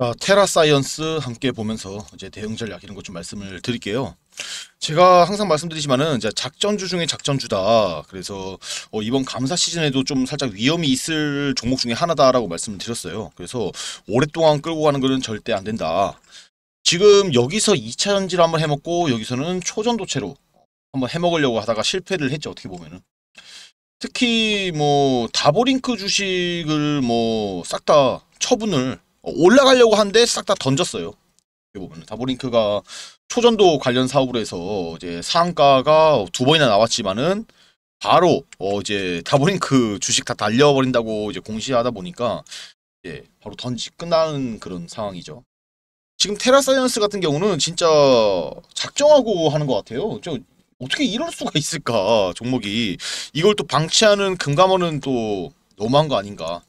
아, 테라 사이언스 함께 보면서 이제 대응 전략 이런 것 좀 말씀을 드릴게요. 제가 항상 말씀드리지만은 작전주 중에 작전주다. 그래서 어, 이번 감사 시즌에도 좀 살짝 위험이 있을 종목 중에 하나다라고 말씀을 드렸어요. 그래서 오랫동안 끌고 가는 것은 절대 안 된다. 지금 여기서 2차 전지를 한번 해먹고 여기서는 초전도체로 한번 해먹으려고 하다가 실패를 했죠. 어떻게 보면은. 특히 뭐 다보링크 주식을 뭐 싹 다 처분을 올라가려고 하는데싹 다 던졌어요. 대 보면 다보링크가 초전도 관련 사업으로 해서 이제 상가가 두 번이나 나왔지만은 바로 어 이제 다보링크 주식 다 달려버린다고 이제 공시하다 보니까 이제 바로 던지 끝나는 그런 상황이죠. 지금 테라사이언스 같은 경우는 진짜 작정하고 하는 것 같아요. 저 어떻게 이럴 수가 있을까 종목이 이걸 또 방치하는 금감원은 또 너무한 거 아닌가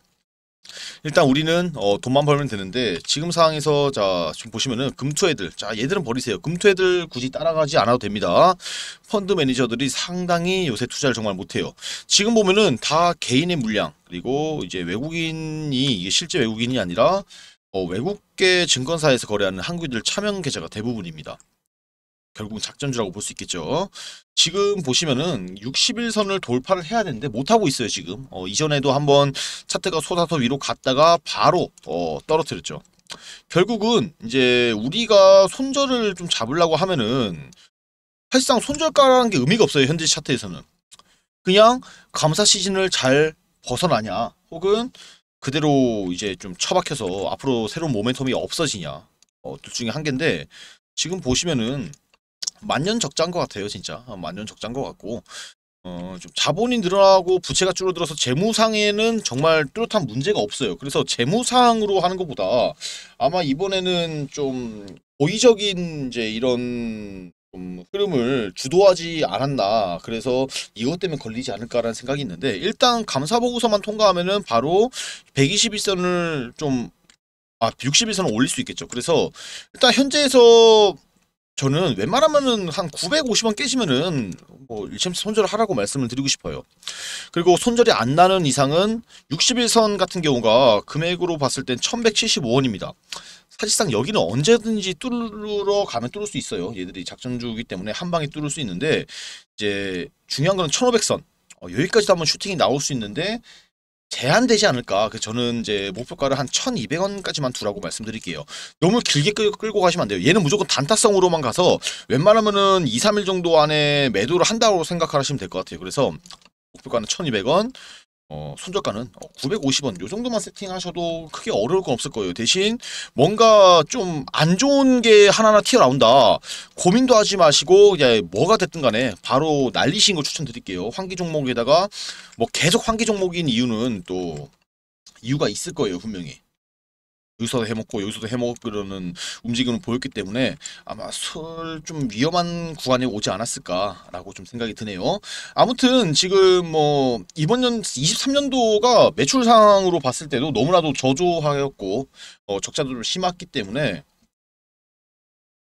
일단 우리는 어, 돈만 벌면 되는데 지금 상황에서 자 지금 보시면은 금투 애들 자 얘들은 버리세요 금투 애들 굳이 따라가지 않아도 됩니다 펀드 매니저들이 상당히 요새 투자를 정말 못해요 지금 보면은 다 개인의 물량 그리고 이제 외국인이 이게 실제 외국인이 아니라 어, 외국계 증권사에서 거래하는 한국인들 참여 계좌가 대부분입니다 결국은 작전주라고 볼 수 있겠죠. 지금 보시면은 61선을 돌파를 해야 되는데 못하고 있어요 지금. 어, 이전에도 한번 차트가 솟아서 위로 갔다가 바로 어, 떨어뜨렸죠. 결국은 이제 우리가 손절을 좀 잡으려고 하면은 사실상 손절가라는 게 의미가 없어요 현재 차트에서는. 그냥 감사 시즌을 잘 벗어나냐 혹은 그대로 이제 좀 처박혀서 앞으로 새로운 모멘텀이 없어지냐 어, 둘 중에 한 개인데 지금 보시면은 만년적자인 것 같아요 진짜 아, 만년적자인 것 같고 어, 좀 자본이 늘어나고 부채가 줄어들어서 재무상에는 정말 뚜렷한 문제가 없어요. 그래서 재무상으로 하는 것보다 아마 이번에는 좀 고의적인 이제 이런 좀 흐름을 주도하지 않았나 그래서 이것 때문에 걸리지 않을까라는 생각이 있는데 일단 감사 보고서만 통과하면은 바로 121선을 좀 아 61선을 올릴 수 있겠죠. 그래서 일단 현재에서 저는 웬만하면은 한 950원 깨지면은 뭐 일체면서 손절을 하라고 말씀을 드리고 싶어요. 그리고 손절이 안 나는 이상은 61선 같은 경우가 금액으로 봤을 땐 1175원입니다. 사실상 여기는 언제든지 뚫으러 가면 뚫을 수 있어요. 얘들이 작전주기 때문에 한 방에 뚫을 수 있는데 이제 중요한 거는 1500선 어, 여기까지도 한번 슈팅이 나올 수 있는데 제한되지 않을까. 저는 이제 목표가를 한 1200원까지만 두라고 말씀드릴게요. 너무 길게 끌, 고 가시면 안 돼요. 얘는 무조건 단타성으로만 가서 웬만하면은 2, 3일 정도 안에 매도를 한다고 생각하시면 될 것 같아요. 그래서 목표가는 1200원, 어, 손절가는 950원 어, 요 정도만 세팅하셔도 크게 어려울 건 없을 거예요. 대신 뭔가 좀 안 좋은 게 하나하나 튀어나온다. 고민도 하지 마시고 그냥 뭐가 됐든 간에 바로 날리신는걸 추천드릴게요. 환기 종목에다가 뭐 계속 환기 종목인 이유는 또 이유가 있을 거예요. 분명히. 여기서 해먹고 여기서도 해먹으려는 움직임을 보였기 때문에 아마 술 좀 위험한 구간에 오지 않았을까라고 좀 생각이 드네요. 아무튼 지금 뭐 이번 년 23년도가 매출 상으로 봤을 때도 너무나도 저조하였고 어, 적자도 좀 심했기 때문에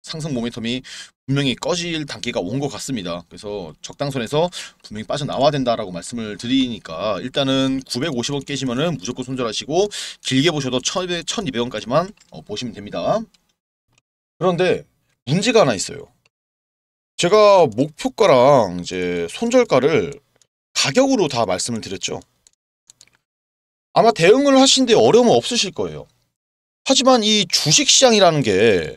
상승 모멘텀이 분명히 꺼질 단계가 온 것 같습니다. 그래서 적당선에서 분명히 빠져나와야 된다라고 말씀을 드리니까 일단은 950원 깨시면은 무조건 손절하시고 길게 보셔도 1200원까지만 어, 보시면 됩니다. 그런데 문제가 하나 있어요. 제가 목표가랑 이제 손절가를 가격으로 다 말씀을 드렸죠. 아마 대응을 하신데 어려움은 없으실 거예요. 하지만 이 주식시장이라는 게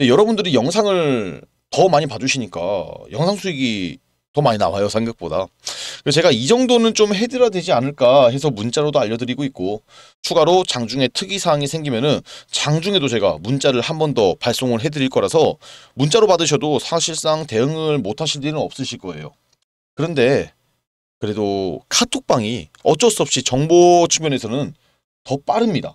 여러분들이 영상을 더 많이 봐주시니까 영상 수익이 더 많이 나와요 생각보다 제가 이 정도는 좀 해드려야 되지 않을까 해서 문자로도 알려드리고 있고 추가로 장중에 특이사항이 생기면은 장중에도 제가 문자를 한 번 더 발송을 해드릴 거라서 문자로 받으셔도 사실상 대응을 못 하실 일은 없으실 거예요 그런데 그래도 카톡방이 어쩔 수 없이 정보 측면에서는 더 빠릅니다